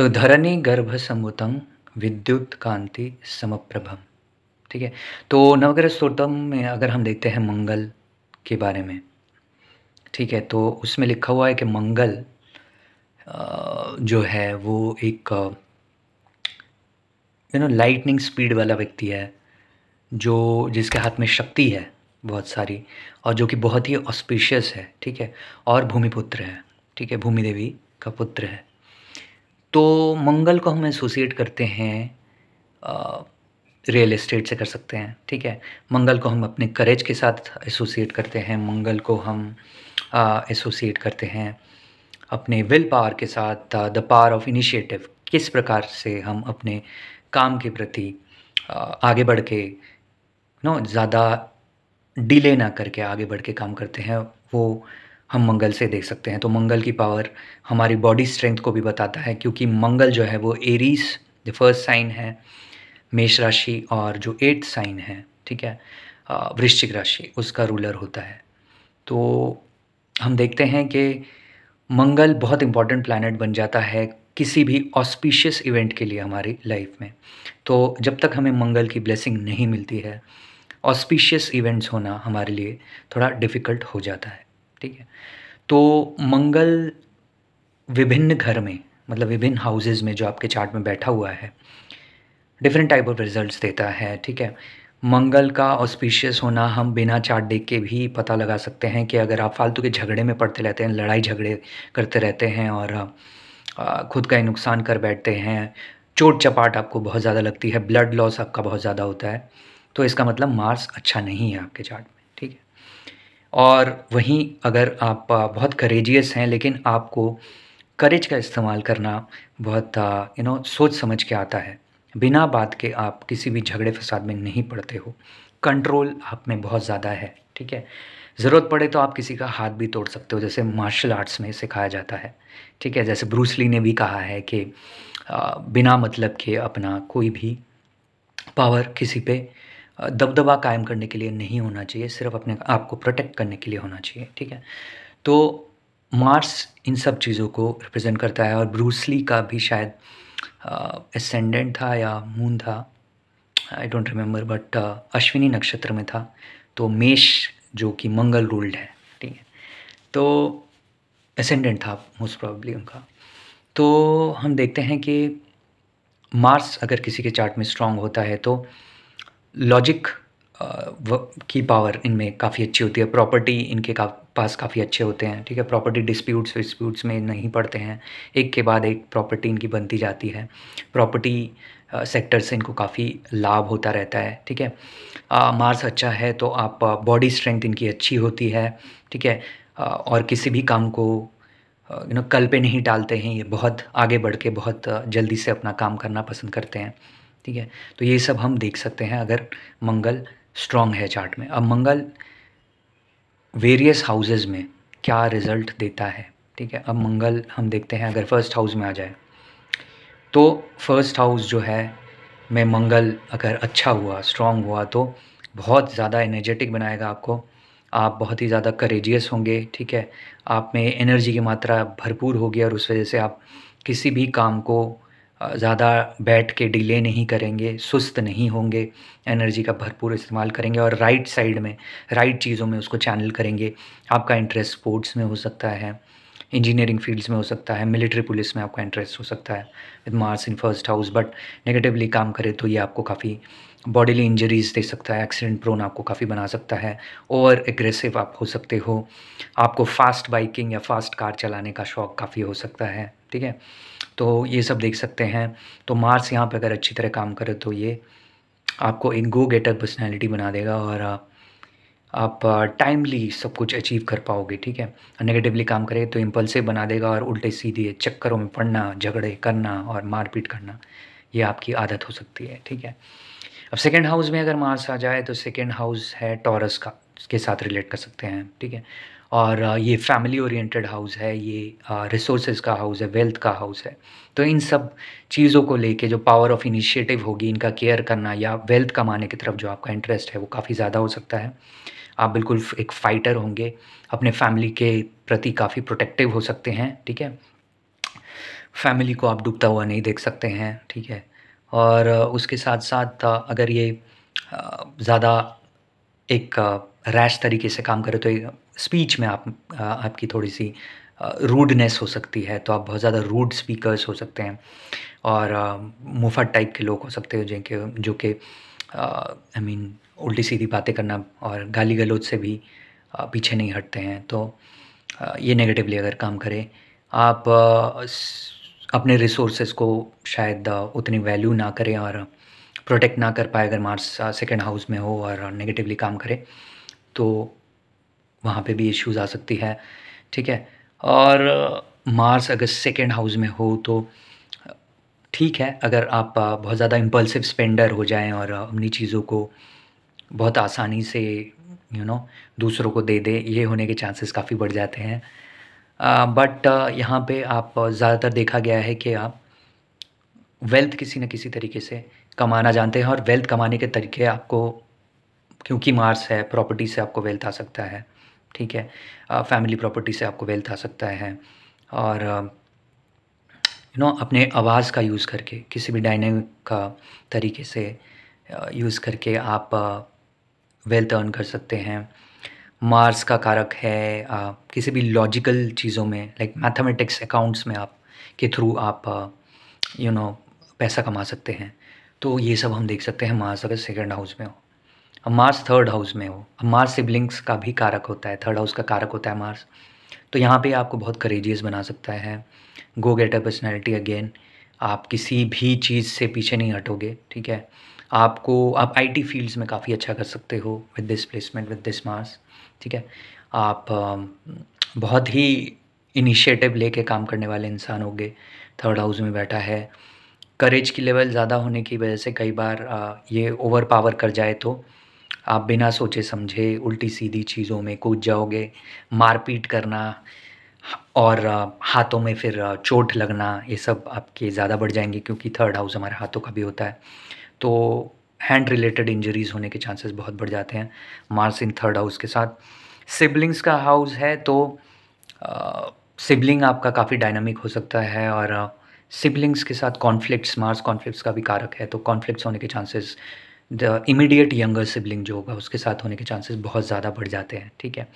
तो धरणी गर्भ समुतम विद्युत कांति समप्रभम ठीक है तो नवग्रह स्त्रोतम में अगर हम देखते हैं मंगल के बारे में ठीक है तो उसमें लिखा हुआ है कि मंगल जो है वो एक यू नो लाइटनिंग स्पीड वाला व्यक्ति है जो जिसके हाथ में शक्ति है बहुत सारी और जो कि बहुत ही ऑस्पिशियस है ठीक है और भूमिपुत्र है ठीक है भूमि देवी का पुत्र है तो मंगल को हम एसोसिएट करते हैं रियल इस्टेट से कर सकते हैं ठीक है मंगल को हम अपने करेज के साथ एसोसिएट करते हैं मंगल को हम एसोसिएट करते हैं अपने विल पावर के साथ द पावर ऑफ इनिशिएटिव किस प्रकार से हम अपने काम के प्रति आगे बढ़ के नो ज़्यादा डिले ना करके आगे बढ़ के काम करते हैं वो हम मंगल से देख सकते हैं तो मंगल की पावर हमारी बॉडी स्ट्रेंथ को भी बताता है क्योंकि मंगल जो है वो एरीज द फर्स्ट साइन है मेष राशि और जो एट्थ साइन है ठीक है वृश्चिक राशि उसका रूलर होता है तो हम देखते हैं कि मंगल बहुत इंपॉर्टेंट प्लानट बन जाता है किसी भी ऑस्पिशियस इवेंट के लिए हमारी लाइफ में तो जब तक हमें मंगल की ब्लेसिंग नहीं मिलती है ऑस्पिशियस इवेंट्स होना हमारे लिए थोड़ा डिफ़िकल्ट हो जाता है ठीक है तो मंगल विभिन्न घर में मतलब विभिन्न हाउसेज में जो आपके चार्ट में बैठा हुआ है डिफरेंट टाइप ऑफ रिजल्ट्स देता है ठीक है मंगल का ऑस्पिशियस होना हम बिना चार्ट देख के भी पता लगा सकते हैं कि अगर आप फालतू के झगड़े में पड़ते रहते हैं लड़ाई झगड़े करते रहते हैं और खुद का ही नुकसान कर बैठते हैं चोट चपाट आपको बहुत ज़्यादा लगती है ब्लड लॉस आपका बहुत ज़्यादा होता है तो इसका मतलब मार्स अच्छा नहीं है आपके चार्ट में और वहीं अगर आप बहुत करेजियस हैं लेकिन आपको करेज का इस्तेमाल करना बहुत यू नो सोच समझ के आता है बिना बात के आप किसी भी झगड़े फसाद में नहीं पड़ते हो कंट्रोल आप में बहुत ज़्यादा है ठीक है ज़रूरत पड़े तो आप किसी का हाथ भी तोड़ सकते हो जैसे मार्शल आर्ट्स में सिखाया जाता है ठीक है जैसे ब्रूसली ने भी कहा है कि बिना मतलब के अपना कोई भी पावर किसी पे दबदबा कायम करने के लिए नहीं होना चाहिए सिर्फ अपने आप को प्रोटेक्ट करने के लिए होना चाहिए ठीक है तो मार्स इन सब चीज़ों को रिप्रेजेंट करता है और ब्रूसली का भी शायद एसेंडेंट था या मून था I don't remember but Ashwini नक्षत्र में था तो मेष जो कि मंगल रूल्ड है ठीक है तो एसेंडेंट था मोस्ट प्रॉब्ली उनका तो हम देखते हैं कि मार्स अगर किसी के चार्ट में स्ट्रांग होता है तो लॉजिक की पावर इनमें काफ़ी अच्छी होती है प्रॉपर्टी इनके का, पास काफ़ी अच्छे होते हैं ठीक है प्रॉपर्टी डिस्प्यूट्स डिस्प्यूट्स में नहीं पड़ते हैं एक के बाद एक प्रॉपर्टी इनकी बनती जाती है प्रॉपर्टी सेक्टर uh, से इनको काफ़ी लाभ होता रहता है ठीक है मार्स uh, अच्छा है तो आप बॉडी uh, स्ट्रेंथ इनकी अच्छी होती है ठीक है और किसी भी काम को यू नो कल पे नहीं टालते हैं ये बहुत आगे बढ़ के बहुत जल्दी से अपना काम करना पसंद करते हैं ठीक है तो ये सब हम देख सकते हैं अगर मंगल स्ट्रांग है चार्ट में अब मंगल वेरियस हाउसेज में क्या रिजल्ट देता है ठीक है अब मंगल हम देखते हैं अगर फर्स्ट हाउस में आ जाए तो फर्स्ट हाउस जो है में मंगल अगर अच्छा हुआ स्ट्रांग हुआ तो बहुत ज़्यादा एनर्जेटिक बनाएगा आपको आप बहुत ही ज़्यादा करेजियस होंगे ठीक है आप में एनर्जी की मात्रा भरपूर होगी और उस वजह से आप किसी भी काम को ज़्यादा बैठ के डिले नहीं करेंगे सुस्त नहीं होंगे एनर्जी का भरपूर इस्तेमाल करेंगे और राइट साइड में राइट चीज़ों में उसको चैनल करेंगे आपका इंटरेस्ट स्पोर्ट्स में हो सकता है इंजीनियरिंग फील्ड्स में हो सकता है मिलिट्री पुलिस में आपका इंटरेस्ट हो सकता है with Mars in first house but negatively काम करे तो ये आपको काफ़ी बॉडीली इंजरीज दे सकता है एक्सीडेंट प्रोन आपको काफ़ी बना सकता है ओवर एग्रेसिव आप हो सकते हो आपको फास्ट बाइकिंग या फास्ट कार चलाने का शौक काफ़ी हो सकता है ठीक है तो ये सब देख सकते हैं तो मार्स यहाँ पर अगर अच्छी तरह काम करे तो ये आपको एक गो गेटर पर्सनैलिटी बना देगा और आप टाइमली सब कुछ अचीव कर पाओगे ठीक है नेगेटिवली काम करे तो इम्पल्सिव बना देगा और उल्टे सीधे चक्करों में पड़ना झगड़े करना और मारपीट करना ये आपकी आदत हो सकती है ठीक है अब सेकेंड हाउस में अगर मार्स आ जाए तो सेकेंड हाउस है टॉरस का के साथ रिलेट कर सकते हैं ठीक है और ये फैमिली ओरिएंटेड हाउस है ये रिसोर्सेज का हाउस है वेल्थ का हाउस है तो इन सब चीज़ों को लेके जो पावर ऑफ इनिशिएटिव होगी इनका केयर करना या वेल्थ कमाने की तरफ जो आपका इंटरेस्ट है वो काफ़ी ज़्यादा हो सकता है आप बिल्कुल एक फाइटर होंगे अपने फैमिली के प्रति काफ़ी प्रोटेक्टिव हो सकते हैं ठीक है फैमिली को आप डूबता हुआ नहीं देख सकते हैं ठीक है और उसके साथ साथ अगर ये ज़्यादा एक रैश तरीके से काम करे तो स्पीच में आप आपकी थोड़ी सी रूडनेस हो सकती है तो आप बहुत ज़्यादा रूड स्पीकर्स हो सकते हैं और मुफत टाइप के लोग हो सकते हो जिनके जो कि आई मीन उल्टी सीधी बातें करना और गाली गलोच से भी पीछे नहीं हटते हैं तो ये नेगेटिवली अगर काम करें आप अपने रिसोर्सेज को शायद उतनी वैल्यू ना करें और प्रोटेक्ट ना कर पाए अगर मार्स सेकेंड हाउस में हो और नेगेटिवली काम करे तो वहाँ पे भी इश्यूज आ सकती है ठीक है और मार्स अगर सेकेंड हाउस में हो तो ठीक है अगर आप बहुत ज़्यादा इम्पल्सिव स्पेंडर हो जाएं और अपनी चीज़ों को बहुत आसानी से यू you नो know, दूसरों को दे दे ये होने के चांसेस काफ़ी बढ़ जाते हैं बट यहाँ पे आप ज़्यादातर देखा गया है कि आप वेल्थ किसी न किसी तरीके से कमाना जानते हैं और वेल्थ कमाने के तरीके आपको क्योंकि मार्स है प्रॉपर्टी से आपको वेल्थ आ सकता है ठीक है फैमिली प्रॉपर्टी से आपको वेल्थ आ सकता है और यू नो अपने आवाज़ का यूज़ करके किसी भी डायनेमिक का तरीके से यूज़ करके आप वेल्थ अर्न कर सकते हैं मार्स का कारक है आ, किसी भी लॉजिकल चीज़ों में लाइक मैथमेटिक्स अकाउंट्स में आप के थ्रू आप यू नो पैसा कमा सकते हैं तो ये सब हम देख सकते हैं अगर सेकेंड हाउस में हो अब मार्स थर्ड हाउस में हो अब मार्स सिबलिंग्स का भी कारक होता है थर्ड हाउस का कारक होता है मार्स तो यहाँ पे आपको बहुत करेजियस बना सकता है गो गेटर पर्सनैलिटी अगेन आप किसी भी चीज़ से पीछे नहीं हटोगे ठीक है आपको आप आईटी फील्ड्स में काफ़ी अच्छा कर सकते हो with this placement with this Mars ठीक है आप बहुत ही इनिशिएटिव लेके काम करने वाले इंसान होंगे थर्ड हाउस में बैठा है करेज की लेवल ज़्यादा होने की वजह से कई बार ये ओवर पावर कर जाए तो आप बिना सोचे समझे उल्टी सीधी चीज़ों में कूद जाओगे मारपीट करना और हाथों में फिर चोट लगना ये सब आपके ज़्यादा बढ़ जाएंगे क्योंकि थर्ड हाउस हमारे हाथों का भी होता है तो हैंड रिलेटेड इंजरीज़ होने के चांसेस बहुत बढ़ जाते हैं मार्स इन थर्ड हाउस के साथ सिबलिंग्स का हाउस है तो सिबलिंग आपका काफ़ी डायनामिक हो सकता है और सिबलिंग्स के साथ कॉन्फ्लिक्ट मार्स कॉन्फ्लिक्ट का भी कारक है तो कॉन्फ्लिक्ट होने के चांसेस इमीडिएट यंगर सिबलिंग जो होगा उसके साथ होने के चांसेस बहुत ज़्यादा बढ़ जाते हैं ठीक है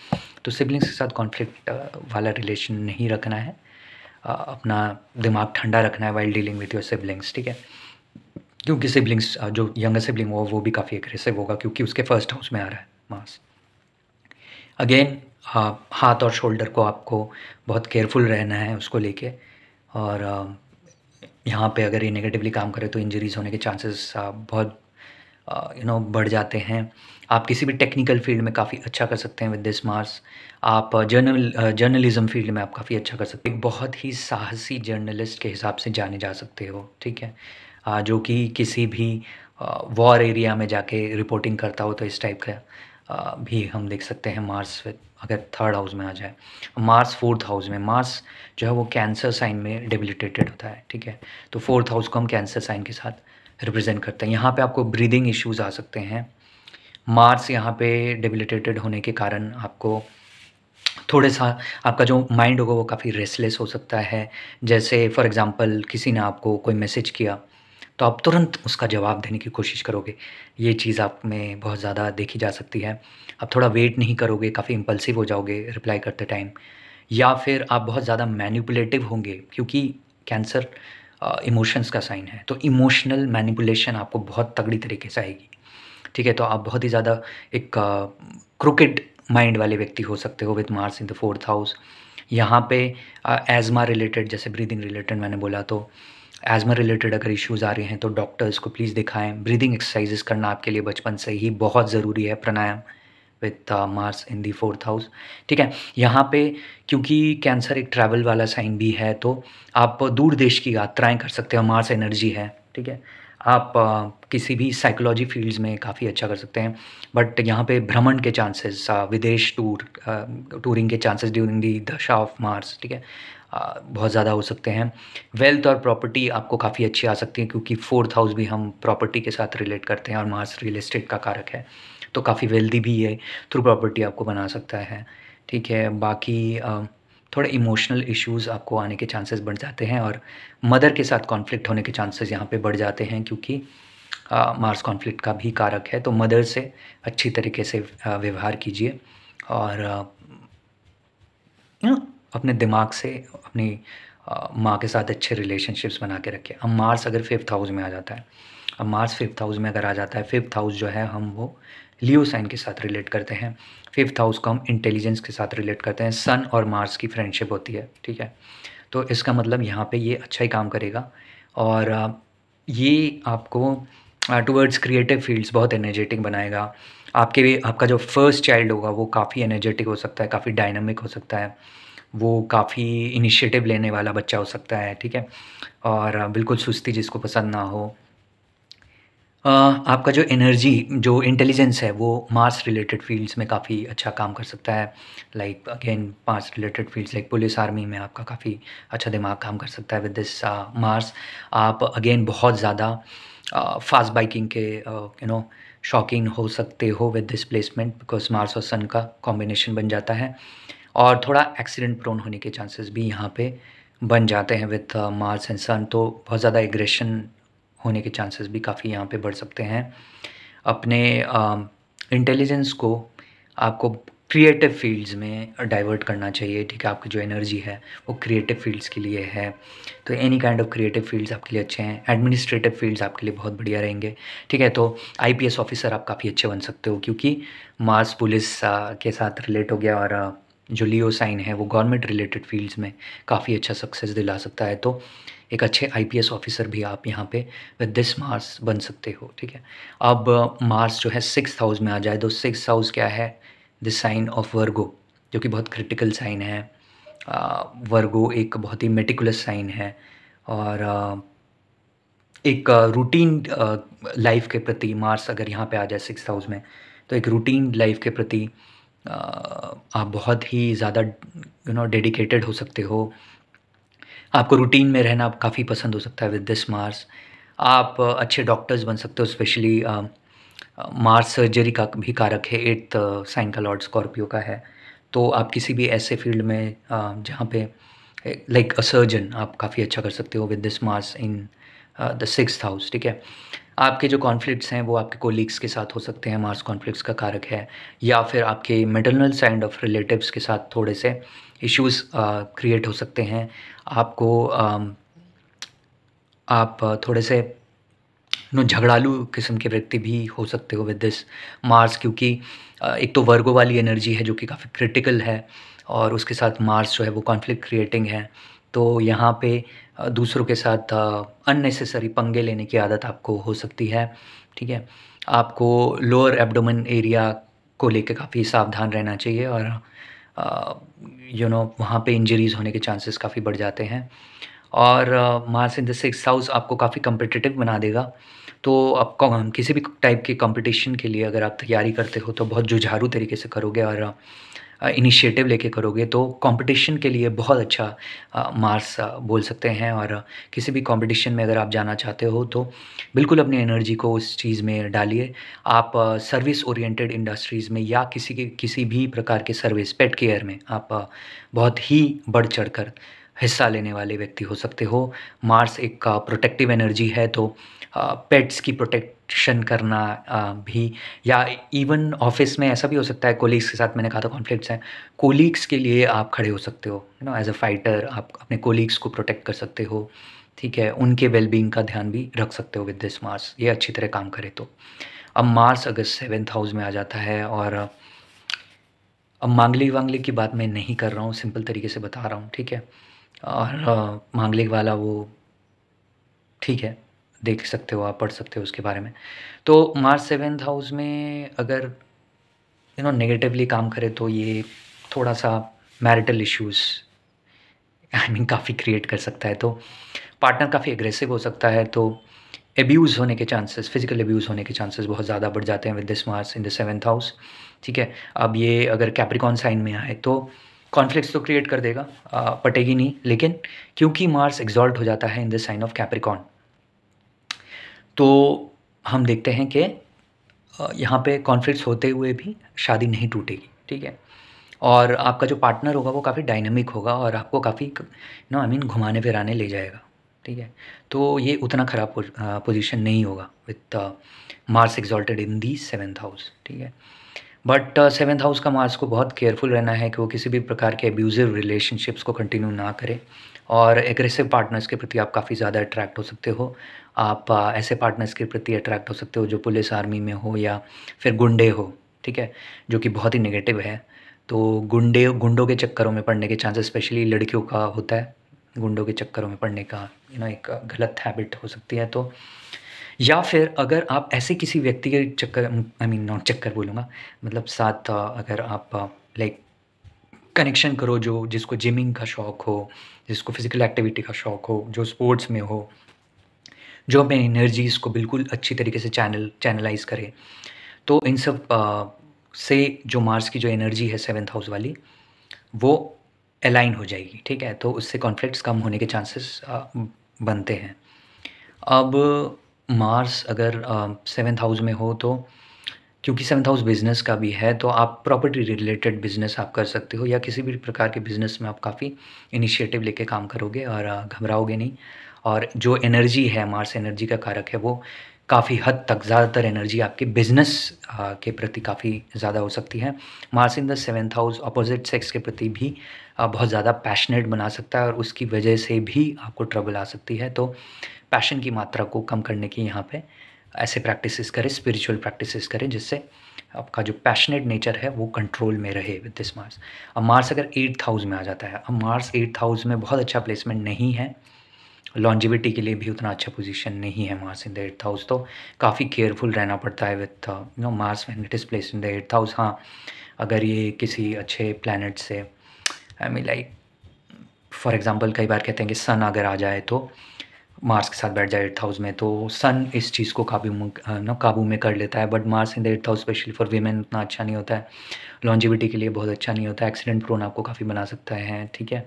तो सिबलिंग्स के साथ कॉन्फ्लिक्ट uh, वाला रिलेशन नहीं रखना है uh, अपना दिमाग ठंडा रखना है while dealing with your siblings ठीक है क्योंकि सिबलिंग्स uh, जो यंगर सिबलिंग होगा वो भी काफ़ी एग्रेसिव होगा क्योंकि उसके फर्स्ट हाउस में आ रहा है मास अगेन हाथ और शोल्डर को आपको बहुत केयरफुल रहना है उसको लेके और यहाँ पे अगर ये नेगेटिवली काम करे तो इंजरीज होने के चांसेस बहुत यू नो बढ़ जाते हैं आप किसी भी टेक्निकल फील्ड में काफ़ी अच्छा कर सकते हैं विद दिस मार्स आप जर्नल जर्नलिज्म फील्ड में आप काफ़ी अच्छा कर सकते हैं एक बहुत ही साहसी जर्नलिस्ट के हिसाब से जाने जा सकते हो ठीक है आ, जो कि किसी भी वॉर एरिया में जाके रिपोर्टिंग करता हो तो इस टाइप का भी हम देख सकते हैं मार्स अगर थर्ड हाउस में आ जाए मार्स फोर्थ हाउस में मार्स जो है वो कैंसर साइन में डेबिलिटेटेड होता है ठीक है तो फोर्थ हाउस को हम कैंसर साइन के साथ रिप्रेजेंट करते हैं यहाँ पे आपको ब्रीदिंग इश्यूज आ सकते हैं मार्स यहाँ पे डेबिलिटेटेड होने के कारण आपको थोड़े सा आपका जो माइंड होगा वो काफ़ी रेस्टलेस हो सकता है जैसे फॉर एग्ज़ाम्पल किसी ने आपको कोई मैसेज किया तो आप तुरंत उसका जवाब देने की कोशिश करोगे ये चीज़ आप में बहुत ज़्यादा देखी जा सकती है आप थोड़ा वेट नहीं करोगे काफ़ी इम्पल्सिव हो जाओगे रिप्लाई करते टाइम या फिर आप बहुत ज़्यादा मैनिपुलेटिव होंगे क्योंकि कैंसर इमोशंस का साइन है तो इमोशनल मैनिपुलेशन आपको बहुत तगड़ी तरीके से आएगी ठीक है तो आप बहुत ही ज़्यादा एक क्रुकेड माइंड वाले व्यक्ति हो सकते हो with Mars in the fourth house यहाँ पे एजमा रिलेटेड जैसे ब्रीदिंग रिलेटेड मैंने बोला तो एजमा रिलेटेड अगर इश्यूज़ आ रहे हैं तो डॉक्टर्स को प्लीज़ दिखाएं ब्रीदिंग एक्सरसाइजेस करना आपके लिए बचपन से ही बहुत ज़रूरी है pranayama with Mars in the fourth house ठीक है यहाँ पे क्योंकि कैंसर एक ट्रैवल वाला साइन भी है तो आप दूर देश की यात्राएं कर सकते हो मार्स एनर्जी है ठीक है आप आ, uh, किसी भी साइकोलॉजी फील्ड्स में काफ़ी अच्छा कर सकते हैं बट यहाँ पे भ्रमण के चांसेस uh, विदेश टूर टूरिंग uh, के chances during the dasha of Mars ठीक है बहुत ज़्यादा हो सकते हैं वेल्थ और प्रॉपर्टी आपको काफ़ी अच्छी आ सकती है क्योंकि फोर्थ हाउस भी हम प्रॉपर्टी के साथ रिलेट करते हैं और मार्स रियल इस्टेट का कारक है तो काफ़ी वेल्दी भी है थ्रू प्रॉपर्टी आपको बना सकता है ठीक है बाकी थोड़े इमोशनल इश्यूज आपको आने के चांसेस बढ़ जाते हैं और मदर के साथ कॉन्फ्लिक्ट होने के चांसेस यहाँ पे बढ़ जाते हैं क्योंकि मार्स कॉन्फ्लिक्ट का भी कारक है तो मदर से अच्छी तरीके से व्यवहार कीजिए और अपने दिमाग से अपनी माँ के साथ अच्छे रिलेशनशिप्स बना के रखिए अब मार्स अगर फिफ्थ हाउस में आ जाता है अब मार्स फिफ्थ हाउस में अगर आ जाता है फिफ्थ हाउस जो है हम वो लियो साइन के साथ रिलेट करते हैं फिफ्थ हाउस को हम इंटेलिजेंस के साथ रिलेट करते हैं सन और मार्स की फ्रेंडशिप होती है ठीक है तो इसका मतलब यहाँ पे ये अच्छा ही काम करेगा और ये आपको टूवर्ड्स क्रिएटिव फील्ड्स बहुत एनर्जेटिक बनाएगा आपके आपका जो फर्स्ट चाइल्ड होगा वो काफ़ी एनर्जेटिक हो सकता है काफ़ी डायनामिक हो सकता है वो काफ़ी इनिशिएटिव लेने वाला बच्चा हो सकता है ठीक है और बिल्कुल सुस्ती जिसको पसंद ना हो आपका जो एनर्जी जो इंटेलिजेंस है वो मार्स रिलेटेड फील्ड्स में काफ़ी अच्छा काम कर सकता है like again Mars related fields like police army में आपका काफ़ी अच्छा दिमाग काम कर सकता है विद दिस मार्स आप अगेन बहुत ज़्यादा फास्ट बाइकिंग के यू नो शौकीन हो सकते हो with this placement because Mars और सन का कॉम्बिनेशन बन जाता है और थोड़ा एक्सीडेंट प्रोन होने के चांसेस भी यहाँ पे बन जाते हैं विथ मार्स एंड सन तो बहुत ज़्यादा एग्रेशन होने के चांसेस भी काफ़ी यहाँ पे बढ़ सकते हैं अपने इंटेलिजेंस को आपको क्रिएटिव फील्ड्स में डाइवर्ट करना चाहिए ठीक है आपकी जो एनर्जी है वो क्रिएटिव फील्ड्स के लिए है तो any kind of creative fields आपके लिए अच्छे हैं एडमिनिस्ट्रेटिव फील्ड्स आपके लिए बहुत बढ़िया रहेंगे ठीक है तो आईपीएस ऑफिसर आप काफ़ी अच्छे बन सकते हो क्योंकि मार्स पुलिस के साथ रिलेट हो गया और जो लियो साइन है वो गवर्नमेंट रिलेटेड फील्ड्स में काफ़ी अच्छा सक्सेस दिला सकता है तो एक अच्छे आईपीएस ऑफिसर भी आप यहाँ पे विद दिस मार्स बन सकते हो ठीक है अब मार्स uh, जो है सिक्स हाउस में आ जाए तो सिक्स हाउस क्या है द साइन ऑफ वर्गो जो कि बहुत क्रिटिकल साइन है वर्गो uh, एक बहुत ही मेटिकुलस साइन है और uh, एक रूटीन लाइफ के प्रति मार्स अगर यहाँ पे आ जाए सिक्स हाउस में तो एक रूटीन लाइफ के प्रति आप बहुत ही ज़्यादा यू नो डेडिकेटेड हो सकते हो आपको रूटीन में रहना काफ़ी पसंद हो सकता है विद दिस मार्स आप अच्छे डॉक्टर्स बन सकते हो स्पेशली मार्स सर्जरी का भी कारक है एट्थ साइन का लॉर्ड स्कॉर्पियो का है तो आप किसी भी ऐसे फील्ड में जहाँ पे लाइक अ सर्जन आप काफ़ी अच्छा कर सकते हो with this Mars in the six house ठीक है आपके जो कॉन्फ्लिक्ट्स हैं वो आपके कोलिग्स के साथ हो सकते हैं मार्स कॉन्फ्लिक्स का कारक है या फिर आपके मेटरनल साइड ऑफ रिलेटिव्स के साथ थोड़े से इश्यूज क्रिएट हो सकते हैं आपको आप थोड़े से नो झगड़ालू किस्म के व्यक्ति भी हो सकते हो विद दिस मार्स क्योंकि एक तो वर्गो वाली एनर्जी है जो कि काफ़ी क्रिटिकल है और उसके साथ मार्स जो है वो कॉन्फ्लिक्ट क्रिएटिंग है तो यहाँ पे दूसरों के साथ अननेसेसरी पंगे लेने की आदत आपको हो सकती है ठीक है आपको लोअर एब्डोमेन एरिया को लेकर काफ़ी सावधान रहना चाहिए और यू नो वहाँ पे इंजरीज होने के चांसेस काफ़ी बढ़ जाते हैं और Mars in the six house आपको काफ़ी कम्पिटिटिव बना देगा तो आप किसी भी टाइप के कंपटीशन के लिए अगर आप तैयारी करते हो तो बहुत जुझारू तरीके से करोगे और इनिशिएटिव लेके करोगे तो कंपटीशन के लिए बहुत अच्छा मार्स बोल सकते हैं और किसी भी कंपटीशन में अगर आप जाना चाहते हो तो बिल्कुल अपनी एनर्जी को उस चीज़ में डालिए आप सर्विस ओरिएंटेड इंडस्ट्रीज़ में या किसी के किसी भी प्रकार के सर्विस पेट केयर में आप बहुत ही बढ़ चढ़ कर हिस्सा लेने वाले व्यक्ति हो सकते हो मार्स एक प्रोटेक्टिव एनर्जी है तो पेट्स की प्रोटेक्ट एक्शन करना भी या इवन ऑफिस में ऐसा भी हो सकता है कोलीग्स के साथ मैंने कहा था कॉन्फ्लिक्ट्स हैं कोलीग्स के लिए आप खड़े हो सकते हो you know as a fighter आप अपने कोलीग्स को प्रोटेक्ट कर सकते हो ठीक है उनके वेलबींग का ध्यान भी रख सकते हो विद दिस मार्स ये अच्छी तरह काम करे तो अब मार्स अगर सेवेंथ हाउस में आ जाता है और अब मांगलिक वांगलिक की बात मैं नहीं कर रहा हूँ सिंपल तरीके से बता रहा हूँ ठीक है और मांगलिक वाला वो ठीक है देख सकते हो आप पढ़ सकते हो उसके बारे में तो मार्स सेवेंथ हाउस में अगर यू नो नेगेटिवली काम करे तो ये थोड़ा सा मैरिटल इश्यूज़ आई मीन काफ़ी क्रिएट कर सकता है तो पार्टनर काफ़ी एग्रेसिव हो सकता है तो एब्यूज़ होने के चांसेस फिजिकल एब्यूज़ होने के चांसेस बहुत ज़्यादा बढ़ जाते हैं with this Mars in the seventh house ठीक है अब ये अगर कैप्रिकॉन साइन में आए तो कॉन्फ्लिक्स तो क्रिएट कर देगा पटेगी नहीं लेकिन क्योंकि मार्स एग्जॉल्ट हो जाता है in the sign of Capricorn तो हम देखते हैं कि यहाँ पे कॉन्फ्लिक्ट्स होते हुए भी शादी नहीं टूटेगी ठीक है और आपका जो पार्टनर होगा वो काफ़ी डायनेमिक होगा और आपको काफ़ी नो आई मीन घुमाने फिराने ले जाएगा ठीक है तो ये उतना ख़राब पोजीशन नहीं होगा with Mars exalted in the seventh house ठीक है बट सेवेंथ हाउस का मार्स को बहुत केयरफुल रहना है कि वो किसी भी प्रकार के एब्यूज़िव रिलेशनशिप्स को कंटिन्यू ना करे और एग्रेसिव पार्टनर्स के प्रति आप काफ़ी ज़्यादा अट्रैक्ट हो सकते हो आप ऐसे पार्टनर्स के प्रति अट्रैक्ट हो सकते हो जो पुलिस आर्मी में हो या फिर गुंडे हो ठीक है जो कि बहुत ही नेगेटिव है तो गुंडे गुंडों के चक्करों में पड़ने के चांसेस स्पेशली लड़कियों का होता है गुंडों के चक्करों में पड़ने का यू नो एक गलत हैबिट हो सकती है तो या फिर अगर आप ऐसे किसी व्यक्ति के चक्कर आई मीन नॉट चक्कर बोलूँगा मतलब साथ अगर आप लाइक कनेक्शन करो जो जिसको जिमिंग का शौक़ हो जिसको फिज़िकल एक्टिविटी का शौक़ हो जो स्पोर्ट्स में हो जो अपने एनर्जीज़ को बिल्कुल अच्छी तरीके से चैनल चैनलाइज करें तो इन सब आ, से जो मार्स की जो एनर्जी है सेवन्थ हाउस वाली वो अलाइन हो जाएगी ठीक है तो उससे कॉन्फ्लिक्ट्स कम होने के चांसेस बनते हैं अब मार्स अगर सेवन्थ हाउस में हो तो क्योंकि सेवन्थ हाउस बिज़नेस का भी है तो आप प्रॉपर्टी रिलेटेड बिज़नेस आप कर सकते हो या किसी भी प्रकार के बिज़नेस में आप काफ़ी इनिशिएटिव लेके काम करोगे और घबराओगे नहीं और जो एनर्जी है मार्स एनर्जी का कारक है वो काफ़ी हद तक ज़्यादातर एनर्जी आपके बिजनेस के प्रति काफ़ी ज़्यादा हो सकती है Mars in the seventh house opposite sex के प्रति भी बहुत ज़्यादा पैशनेट बना सकता है और उसकी वजह से भी आपको ट्रबल आ सकती है तो पैशन की मात्रा को कम करने की यहाँ पे ऐसे प्रैक्टिसेस करें स्पिरिचुअल प्रैक्टिसेस करें जिससे आपका जो पैशनेट नेचर है वो कंट्रोल में रहे विद दिस मार्स अब मार्स अगर एट्थ हाउस में आ जाता है अब मार्स एट्थ हाउस में बहुत अच्छा प्लेसमेंट नहीं है लॉन्जिविटी के लिए भी उतना अच्छा पोजीशन नहीं है Mars in the eighth house तो काफ़ी केयरफुल रहना पड़ता है with you know Mars when it is place in the eighth house हाँ अगर ये किसी अच्छे प्लानट से I mean like for example कई बार कहते हैं कि सन अगर आ जाए तो मार्स के साथ बैठ जाए एट्थ हाउस में तो सन इस चीज़ को काबू ना uh, काबू में कर लेता है but Mars in the eighth house specially for women उतना अच्छा नहीं होता है लॉन्जिविटी के लिए बहुत अच्छा नहीं होता है एक्सीडेंट प्रोन आपको काफ़ी बना सकता है ठीक है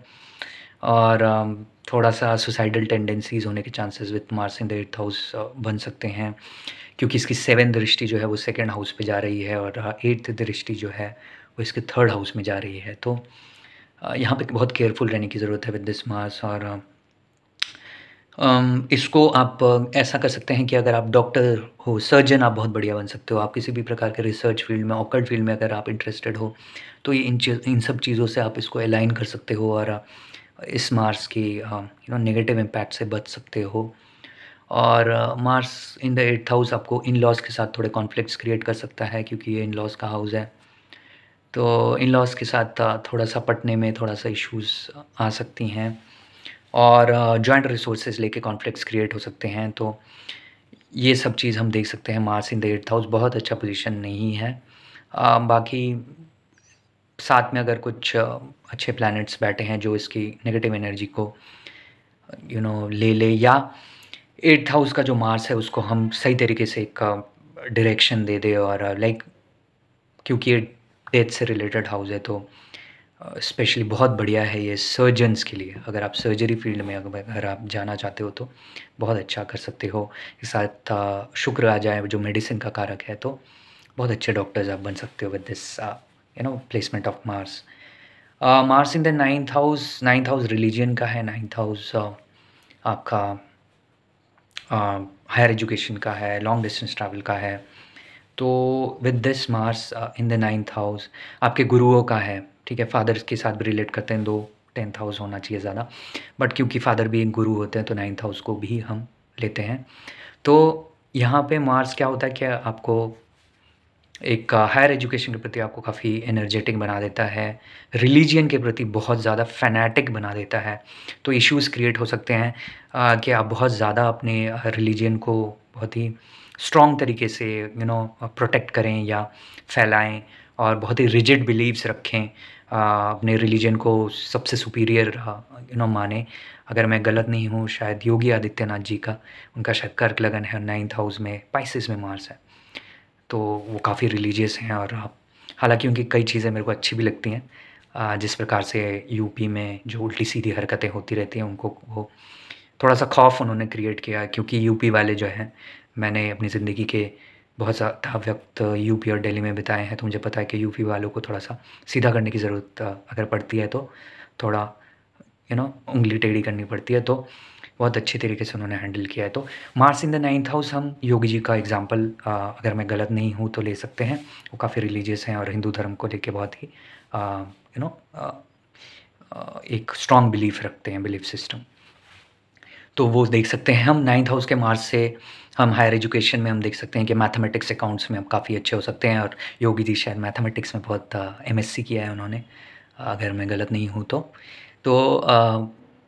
और um, थोड़ा सा सुसाइडल टेंडेंसीज होने के chances with Mars in the eighth house बन सकते हैं क्योंकि इसकी सेवन दृष्टि जो है वो सेकेंड हाउस पे जा रही है और एट्थ uh, दृष्टि जो है वो इसके थर्ड हाउस में जा रही है तो uh, यहाँ पे बहुत केयरफुल रहने की ज़रूरत है विद दिस मार्स और uh, um, इसको आप ऐसा कर सकते हैं कि अगर आप डॉक्टर हो सर्जन आप बहुत बढ़िया बन सकते हो आप किसी भी प्रकार के रिसर्च फील्ड में ऑकर्ड फील्ड में अगर आप इंटरेस्टेड हो तो ये इन इन सब चीज़ों से आप इसको अलाइन कर सकते हो और इस मार्स की यू नो नेगेटिव इम्पैक्ट से बच सकते हो और Mars in the eighth house आपको इन लॉज के साथ थोड़े कॉन्फ्लिक्ट्स क्रिएट कर सकता है क्योंकि ये इन लॉज का हाउस है तो इन लॉज के साथ uh, थोड़ा सा पटने में थोड़ा सा इश्यूज आ सकती हैं और जॉइंट uh, रिसोर्सेज लेके कॉन्फ्लिक्ट्स क्रिएट हो सकते हैं तो ये सब चीज़ हम देख सकते हैं Mars in the eighth house बहुत अच्छा पोजीशन नहीं है आ, uh, बाकी साथ में अगर कुछ अच्छे प्लैनेट्स बैठे हैं जो इसकी नेगेटिव एनर्जी को यू you नो know, ले ले या एट्थ हाउस का जो मार्स है उसको हम सही तरीके से एक डायरेक्शन दे दे और लाइक क्योंकि ये डेथ से रिलेटेड हाउस है तो स्पेशली बहुत बढ़िया है ये सर्जन्स के लिए अगर आप सर्जरी फील्ड में अगर आप जाना चाहते हो तो बहुत अच्छा कर सकते हो इसके साथ शुक्र आ जाए जो मेडिसिन का कारक है तो बहुत अच्छे डॉक्टर्स आप बन सकते हो with this you know placement of Mars Mars in the ninth house ninth house religion का है नाइन्थ हाउस आपका हायर uh, एजुकेशन का है लॉन्ग डिस्टेंस ट्रैवल का है तो with this Mars in the ninth house आपके गुरुओं का है ठीक है फादर्स के साथ भी रिलेट करते हैं दो टेंथ हाउस होना चाहिए ज़्यादा बट क्योंकि फादर भी एक गुरु होते हैं तो नाइन्थ हाउस को भी हम लेते हैं तो यहाँ पे मार्स क्या होता है कि आपको एक हायर uh, एजुकेशन के प्रति आपको काफ़ी एनर्जेटिक बना देता है रिलीजन के प्रति बहुत ज़्यादा फैनेटिक बना देता है तो इश्यूज क्रिएट हो सकते हैं आ, uh, कि आप बहुत ज़्यादा अपने रिलीजन uh, को बहुत ही स्ट्रॉन्ग तरीके से यू नो प्रोटेक्ट करें या फैलाएं और बहुत ही रिजिड बिलीव्स रखें आ, अपने रिलीजन को सबसे सुपीरियर यू नो माने अगर मैं गलत नहीं हूँ शायद योगी आदित्यनाथ जी का उनका शायद कर्क लगन है नाइन्थ हाउस में पाइसिस में मार्स है तो वो काफ़ी रिलीजियस हैं और हालांकि उनकी कई चीज़ें मेरे को अच्छी भी लगती हैं जिस प्रकार से यूपी में जो उल्टी सीधी हरकतें होती रहती हैं उनको वो थोड़ा सा खौफ उन्होंने क्रिएट किया क्योंकि यूपी वाले जो हैं मैंने अपनी ज़िंदगी के बहुत ज़्यादा वक्त यूपी और दिल्ली में बिताए हैं तो मुझे पता है कि यूपी वालों को थोड़ा सा सीधा करने की ज़रूरत अगर पड़ती है तो थोड़ा यू नो उंगली टेढ़ी करनी पड़ती है तो बहुत अच्छे तरीके से उन्होंने हैंडल किया है तो Mars in the ninth house हम योगी जी का एग्जाम्पल अगर मैं गलत नहीं हूँ तो ले सकते हैं वो काफ़ी रिलीजियस हैं और हिंदू धर्म को लेके बहुत ही यू नो एक स्ट्रॉन्ग बिलीफ रखते हैं बिलीफ सिस्टम तो वो देख सकते हैं हम नाइन्थ हाउस के मार्स से हम हायर एजुकेशन में हम देख सकते हैं कि मैथमेटिक्स अकाउंट्स में हम काफ़ी अच्छे हो सकते हैं और योगी जी शायद मैथमेटिक्स में बहुत एमएससी किया है उन्होंने अगर मैं गलत नहीं हूँ तो तो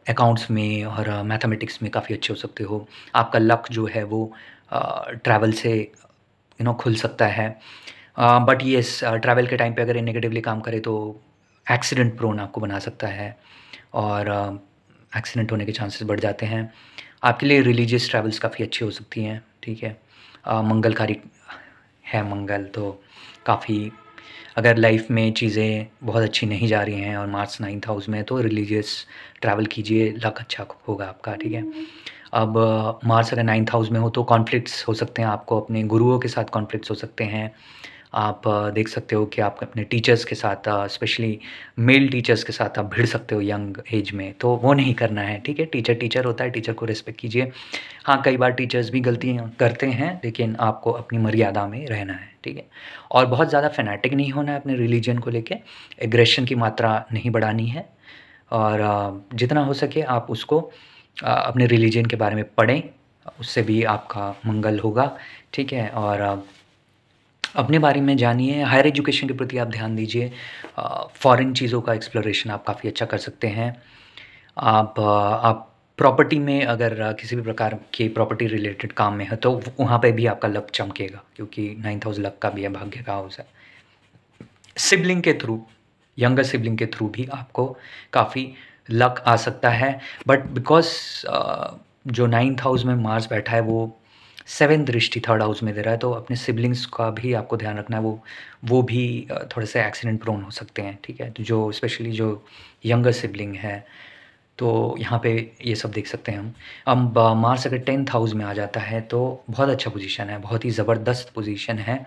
अकाउंट्स में और मैथमेटिक्स uh, में काफ़ी अच्छे हो सकते हो आपका लक जो है वो ट्रैवल uh, से यू नो खुल सकता है बट येस ट्रैवल के टाइम पे अगर नेगेटिवली काम करे तो एक्सीडेंट प्रोन आपको बना सकता है और एक्सीडेंट uh, होने के चांसेस बढ़ जाते हैं आपके लिए रिलीजियस ट्रैवल्स काफ़ी अच्छी हो सकती हैं ठीक है मंगलकारी है मंगल तो काफ़ी अगर लाइफ में चीज़ें बहुत अच्छी नहीं जा रही हैं और मार्च नाइन्थ हाउस में तो रिलीजियस ट्रैवल कीजिए लक अच्छा होगा आपका ठीक है अब मार्च अगर नाइन्थ हाउस में हो तो कॉन्फ्लिक्ट्स हो सकते हैं आपको अपने गुरुओं के साथ कॉन्फ्लिक्ट्स हो सकते हैं आप देख सकते हो कि आप अपने टीचर्स के साथ स्पेशली मेल टीचर्स के साथ आप भिड़ सकते हो यंग एज में तो वो नहीं करना है ठीक है टीचर टीचर होता है टीचर को रिस्पेक्ट कीजिए हाँ कई बार टीचर्स भी गलतियाँ करते हैं लेकिन आपको अपनी मर्यादा में रहना है ठीक है और बहुत ज़्यादा फेनेटिक नहीं होना है अपने रिलीजन को लेके एग्रेशन की मात्रा नहीं बढ़ानी है और जितना हो सके आप उसको अपने रिलीजन के बारे में पढ़ें उससे भी आपका मंगल होगा ठीक है और अपने बारे में जानिए हायर एजुकेशन के प्रति आप ध्यान दीजिए फॉरेन चीज़ों का एक्सप्लोरेशन आप काफ़ी अच्छा कर सकते हैं आप आप प्रॉपर्टी में अगर किसी भी प्रकार के प्रॉपर्टी रिलेटेड काम में है तो वहाँ पे भी आपका लक चमकेगा क्योंकि नाइन्थ हाउस लक का भी है भाग्य का हाउस है सिबलिंग के थ्रू यंगर सिबलिंग के थ्रू भी आपको काफ़ी लक आ सकता है बट बिकॉज जो नाइन्थ हाउस में मार्स बैठा है वो सेवन दृष्टि थर्ड हाउस में दे रहा है तो अपने सिबलिंग्स का भी आपको ध्यान रखना है वो वो भी थोड़े से एक्सीडेंट प्रोन हो सकते हैं ठीक है तो जो स्पेशली जो यंगर सिबलिंग है तो यहाँ पे ये सब देख सकते हैं हम अब मार्स अगर टेंथ हाउस में आ जाता है तो बहुत अच्छा पोजीशन है बहुत ही ज़बरदस्त पोजीशन है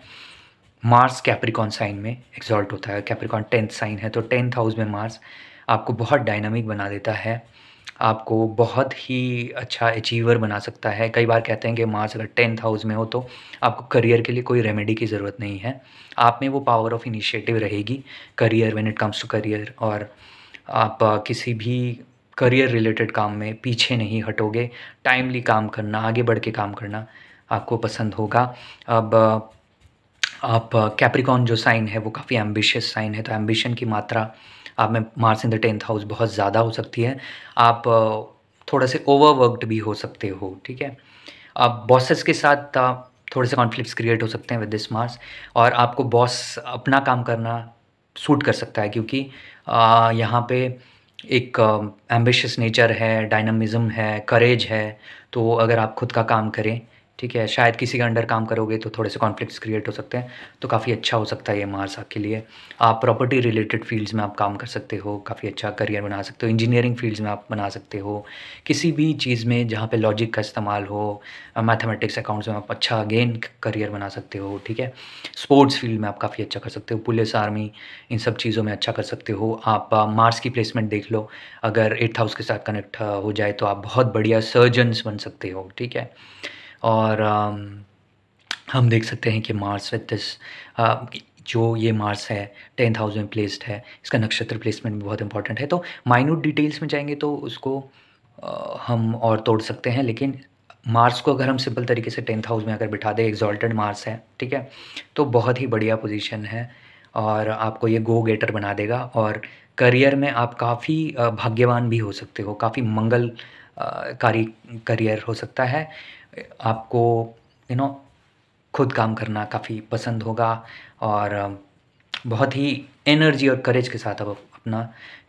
मार्स कैप्रिकॉन साइन में एक्सॉल्ट होता है कैप्रिकॉन टेंथ साइन है तो टेंथ हाउस में मार्स आपको बहुत डायनामिक बना देता है आपको बहुत ही अच्छा अचीवर बना सकता है कई बार कहते हैं कि मार्स अगर टेंथ हाउस में हो तो आपको करियर के लिए कोई रेमेडी की ज़रूरत नहीं है आप में वो पावर ऑफ इनिशिएटिव रहेगी career when it comes to career और आप किसी भी करियर रिलेटेड काम में पीछे नहीं हटोगे टाइमली काम करना आगे बढ़ के काम करना आपको पसंद होगा अब आप कैप्रिकॉन जो साइन है वो काफ़ी एम्बिशियस साइन है तो एम्बिशन की मात्रा आप में Mars in the tenth house बहुत ज़्यादा हो सकती है आप थोड़ा से ओवरवर्कड भी हो सकते हो ठीक है आप बॉसेस के साथ थोड़े से कॉन्फ्लिक्ट्स क्रिएट हो सकते हैं विद दिस मार्स और आपको बॉस अपना काम करना सूट कर सकता है क्योंकि यहाँ पे एक एम्बिशियस नेचर है डायनामिज़म है करेज है तो अगर आप खुद का काम करें ठीक है शायद किसी के अंडर काम करोगे तो थोड़े से कॉन्फ्लिक्ट्स क्रिएट हो सकते हैं तो काफ़ी अच्छा हो सकता है ये मार्स आपके लिए आप प्रॉपर्टी रिलेटेड फील्ड्स में आप काम कर सकते हो काफ़ी अच्छा करियर बना सकते हो इंजीनियरिंग फील्ड्स में आप बना सकते हो किसी भी चीज़ में जहाँ पे लॉजिक का इस्तेमाल हो मैथमेटिक्स अकाउंट्स में आप अच्छा अगेन करियर बना सकते हो ठीक है स्पोर्ट्स फील्ड में आप काफ़ी अच्छा कर सकते हो पुलिस आर्मी इन सब चीज़ों में अच्छा कर सकते हो आप मार्स की प्लेसमेंट देख लो अगर एट्थ हाउस के साथ कनेक्ट हो जाए तो आप बहुत बढ़िया सर्जन्स बन सकते हो ठीक है और हम देख सकते हैं कि मार्स विद दिस जो ये मार्स है टेन थाउजेंड प्लेस्ड है इसका नक्षत्र प्लेसमेंट भी बहुत इंपॉर्टेंट है तो माइनूट डिटेल्स में जाएंगे तो उसको हम और तोड़ सकते हैं लेकिन मार्स को अगर हम सिंपल तरीके से टेंथ हाउस में अगर बिठा दें एग्जॉल्टेड मार्स है ठीक है तो बहुत ही बढ़िया पोजीशन है और आपको ये गो गेटर बना देगा और करियर में आप काफ़ी भाग्यवान भी हो सकते हो काफ़ी मंगल कारी करियर हो सकता है आपको यू नो खुद काम करना काफ़ी पसंद होगा और बहुत ही एनर्जी और करेज के साथ आप अपना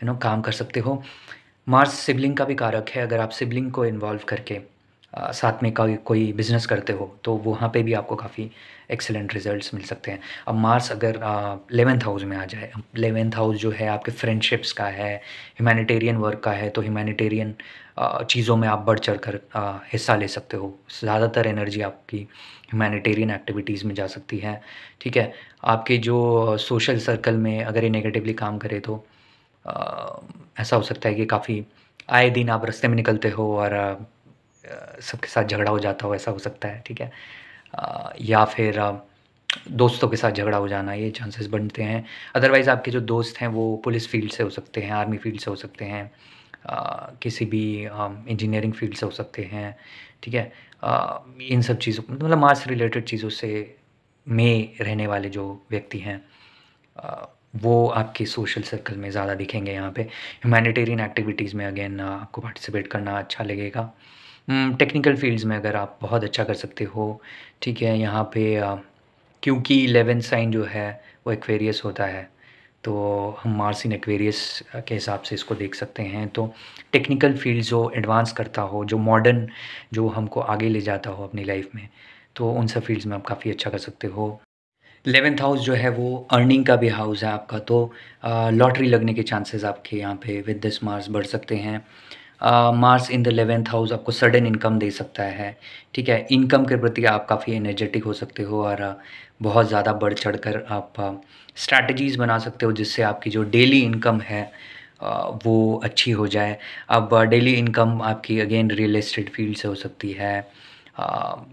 यू नो काम कर सकते हो मार्स सिबलिंग का भी कारक है अगर आप सिबलिंग को इन्वॉल्व करके साथ में का कोई बिज़नेस करते हो तो वहाँ पे भी आपको काफ़ी एक्सेलेंट रिजल्ट्स मिल सकते हैं अब मार्स अगर एलेवेंथ हाउस में आ जाए एलेवेंथ हाउस जो है आपके फ्रेंडशिप्स का है ह्यूमैनिटेरियन वर्क का है तो ह्यूमैनिटेरियन चीज़ों में आप बढ़ चढ़ कर आ, हिस्सा ले सकते हो ज़्यादातर एनर्जी आपकी ह्यूमैनिटेरियन एक्टिविटीज़ में जा सकती है ठीक है आपके जो सोशल सर्कल में अगर ये नेगेटिवली काम करे तो आ, ऐसा हो सकता है कि काफ़ी आए दिन आप रस्ते में निकलते हो और सबके साथ झगड़ा हो जाता हो ऐसा हो सकता है ठीक है या फिर दोस्तों के साथ झगड़ा हो जाना ये चांसेस बनते हैं अदरवाइज़ आपके जो दोस्त हैं वो पुलिस फील्ड से हो सकते हैं आर्मी फील्ड से हो सकते हैं आ, किसी भी इंजीनियरिंग फील्ड से हो सकते हैं ठीक है इन सब चीज़ों मतलब मार्स रिलेटेड चीज़ों से में रहने वाले जो व्यक्ति हैं वो आपके सोशल सर्कल में ज़्यादा दिखेंगे यहाँ पे ह्यूमैनिटेरियन एक्टिविटीज़ में अगेन आपको पार्टिसिपेट करना अच्छा लगेगा टेक्निकल हम्म, फील्ड्स में अगर आप बहुत अच्छा कर सकते हो ठीक है यहाँ पे क्योंकि इलेवेंथ साइन जो है वो एक्वेरियस होता है तो हम मार्स इन एक्वेरियस के हिसाब से इसको देख सकते हैं तो टेक्निकल फील्ड जो एडवांस करता हो जो मॉडर्न जो हमको आगे ले जाता हो अपनी लाइफ में तो उन सब फील्ड्स में आप काफ़ी अच्छा कर सकते हो इलेवेंथ हाउस जो है वो अर्निंग का भी हाउस है आपका तो लॉटरी लगने के चांसेस आपके यहाँ पे विद दिस मार्स बढ़ सकते हैं Mars in the eleventh house आपको सडन इनकम दे सकता है ठीक है इनकम के प्रति आप काफ़ी एनर्जेटिक हो सकते हो और बहुत ज़्यादा बढ़ चढ़ कर आप स्ट्रैटेजीज़ बना सकते हो जिससे आपकी जो डेली इनकम है वो अच्छी हो जाए अब डेली इनकम आपकी अगेन रियल एस्टेट फील्ड से हो सकती है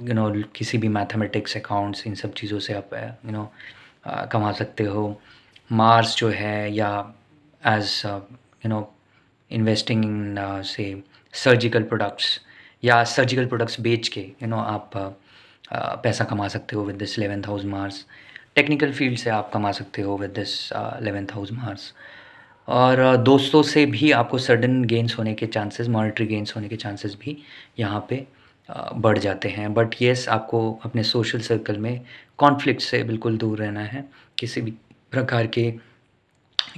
यू नो किसी भी मैथमेटिक्स अकाउंट्स इन सब चीज़ों से आप यू नो कमा सकते हो मार्स जो है या as you know investing in से सर्जिकल प्रोडक्ट्स या सर्जिकल प्रोडक्ट्स बेच के यू you नो know, आप uh, uh, पैसा कमा सकते हो with this eleventh house Mars technical field से आप कमा सकते हो with this eleventh house Mars और uh, दोस्तों से भी आपको सडन गेंस होने के चांसेस मॉनिटरी गेंस होने के चांसेस भी यहाँ पे बढ़ जाते हैं बट येस आपको अपने सोशल सर्कल में कॉन्फ्लिक्ट से बिल्कुल दूर रहना है किसी भी प्रकार के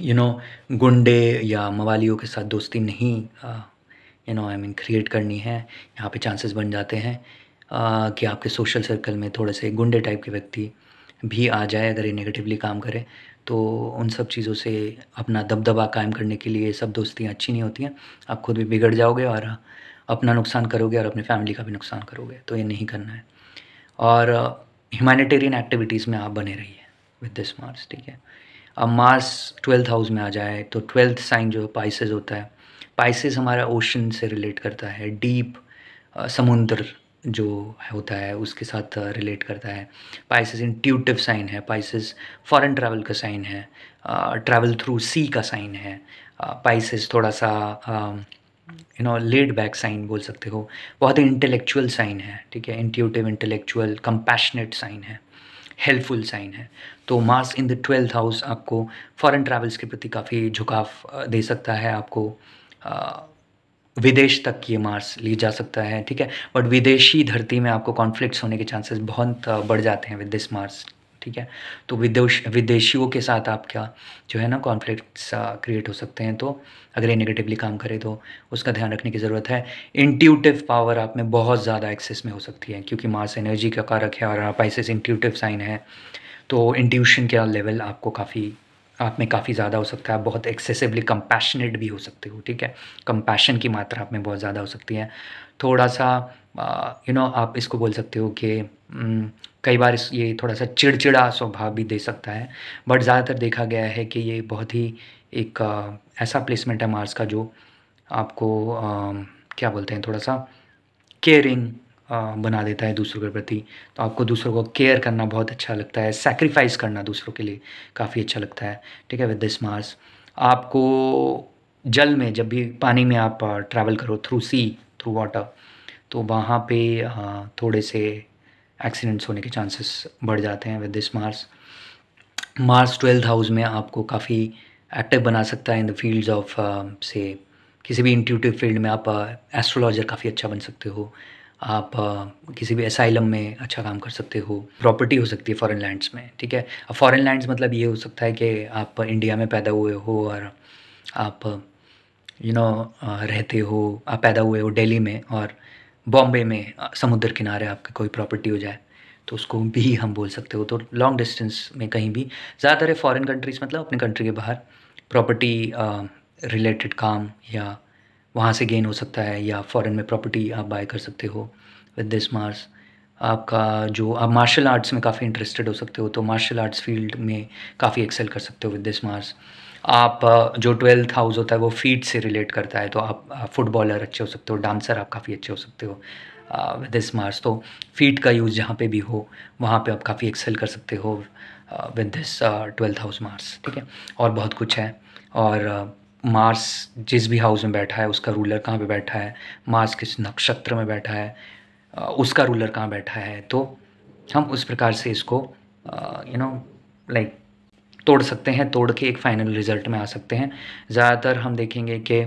यू नो गुंडे या मवालियों के साथ दोस्ती नहीं you know I mean create करनी है यहाँ पे चांसेस बन जाते हैं uh, कि आपके सोशल सर्कल में थोड़े से गुंडे टाइप के व्यक्ति भी आ जाए अगर ये नेगेटिवली काम करें तो उन सब चीज़ों से अपना दबदबा कायम करने के लिए सब दोस्तियाँ अच्छी नहीं होती हैं आप खुद भी बिगड़ जाओगे और अपना नुकसान करोगे और अपने फैमिली का भी नुकसान करोगे तो ये नहीं करना है और ह्यूमैनिटेरियन एक्टिविटीज़ में आप बने रहिए विद दिस मार्स ठीक है अब मार्स ट्वेल्थ हाउस में आ जाए तो ट्वेल्थ साइन जो है पाइसिस होता है पाइसिस हमारा ओशन से रिलेट करता है डीप समुद्र जो होता है उसके साथ रिलेट करता है पाइसिस इंट्यूटिव साइन है पाइसिस फॉरेन ट्रैवल का साइन है ट्रैवल थ्रू सी का साइन है पाइसिस थोड़ा सा you know laid back sign बोल सकते हो बहुत ही इंटेलेक्चुअल साइन है ठीक है इंट्यूटिव इंटेलेक्चुअल कंपैशनेट साइन है हेल्पफुल साइन है तो Mars in the twelfth house आपको फॉरेन ट्रैवल्स के प्रति काफ़ी झुकाव दे सकता है आपको विदेश तक ये मार्स ली जा सकता है ठीक है बट विदेशी धरती में आपको कॉन्फ्लिक्ट्स होने के चांसेस बहुत बढ़ जाते हैं विद दिस मार्स ठीक है तो विदेश विदेशियों के साथ आपका जो है ना कॉन्फ्लिक्ट्स क्रिएट हो सकते हैं तो अगर ये नेगेटिवली काम करे तो उसका ध्यान रखने की ज़रूरत है इंट्यूटिव पावर आप में बहुत ज़्यादा एक्सेस में हो सकती है क्योंकि मार्स एनर्जी का कारक है और आप ऐसे इंट्यूटिव साइन है तो इंट्यूशन का लेवल आपको काफ़ी आप में काफ़ी ज़्यादा हो सकता है आप बहुत एक्सेसिवली कंपैशनेट भी हो सकते हो ठीक है कंपैशन की मात्रा आप में बहुत ज़्यादा हो सकती है थोड़ा सा यू नो आप इसको बोल सकते हो कि कई बार इस ये थोड़ा सा चिड़चिड़ा स्वभाव भी दे सकता है बट ज़्यादातर देखा गया है कि ये बहुत ही एक आ, ऐसा प्लेसमेंट है मार्स का जो आपको आ, क्या बोलते हैं थोड़ा सा केयरिंग बना देता है दूसरों के प्रति तो आपको दूसरों को केयर करना बहुत अच्छा लगता है सेक्रीफाइस करना दूसरों के लिए काफ़ी अच्छा लगता है ठीक है विद दिस मार्स आपको जल में जब भी पानी में आप ट्रैवल करो थ्रू सी थ्रू वाटर तो वहाँ पे थोड़े से एक्सीडेंट्स होने के चांसेस बढ़ जाते हैं with this Mars Mars twelfth house में आपको काफ़ी एक्टिव बना सकता है इन द फील्ड्स ऑफ से किसी भी इंट्यूटिव फील्ड में आप एस्ट्रोलॉजर काफ़ी अच्छा बन सकते हो आप किसी भी एसाइलम में अच्छा काम कर सकते हो प्रॉपर्टी हो सकती है फॉरेन लैंड्स में ठीक है अब फॉरेन लैंड्स मतलब ये हो सकता है कि आप इंडिया में पैदा हुए हो और आप यू you नो know, रहते हो आप पैदा हुए हो दिल्ली में और बॉम्बे में समुद्र किनारे आपकी कोई प्रॉपर्टी हो जाए तो उसको भी हम बोल सकते हो तो लॉन्ग डिस्टेंस में कहीं भी ज़्यादातर फॉरेन कंट्रीज़ मतलब अपने कंट्री के बाहर प्रॉपर्टी रिलेटेड काम या वहाँ से गेन हो सकता है या फ़ॉरेन में प्रॉपर्टी आप बाय कर सकते हो विद दिस मार्स आपका जो आप मार्शल आर्ट्स में काफ़ी इंटरेस्टेड हो सकते हो तो मार्शल आर्ट्स फील्ड में काफ़ी एक्सेल कर सकते हो विद दिस मार्स आप जो ट्वेल्थ हाउस होता है वो फीट से रिलेट करता है तो आप फुटबॉलर अच्छे हो सकते हो डांसर आप काफ़ी अच्छे हो सकते हो विद दिस मार्स तो फीट का यूज़ जहाँ पे भी हो वहाँ पे आप काफ़ी एक्सेल कर सकते हो with this twelfth house Mars ठीक है और बहुत कुछ है और uh, मार्स जिस भी हाउस में बैठा है उसका रूलर कहाँ पे बैठा है मार्स किस नक्षत्र में बैठा है उसका रूलर कहाँ बैठा है तो हम उस प्रकार से इसको यू नो लाइक तोड़ सकते हैं तोड़ के एक फाइनल रिजल्ट में आ सकते हैं ज़्यादातर हम देखेंगे कि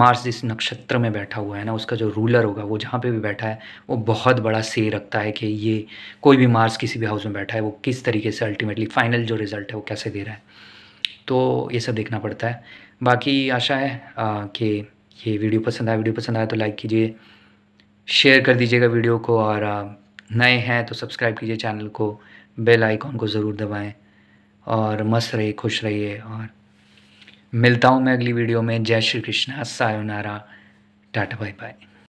मार्स जिस नक्षत्र में बैठा हुआ है ना उसका जो रूलर होगा वो जहाँ पे भी बैठा है वो बहुत बड़ा से रखता है कि ये कोई भी मार्स किसी भी हाउस में बैठा है वो किस तरीके से अल्टीमेटली फाइनल जो रिज़ल्ट है वो कैसे दे रहा है तो ये सब देखना पड़ता है बाकी आशा है कि ये वीडियो पसंद आया वीडियो पसंद आया तो लाइक कीजिए शेयर कर दीजिएगा वीडियो को और नए हैं तो सब्सक्राइब कीजिए चैनल को बेल आइकॉन को ज़रूर दबाएं और मस्त रहिए खुश रहिए और मिलता हूँ मैं अगली वीडियो में जय Shri Krishna sayonara ta-ta bye bye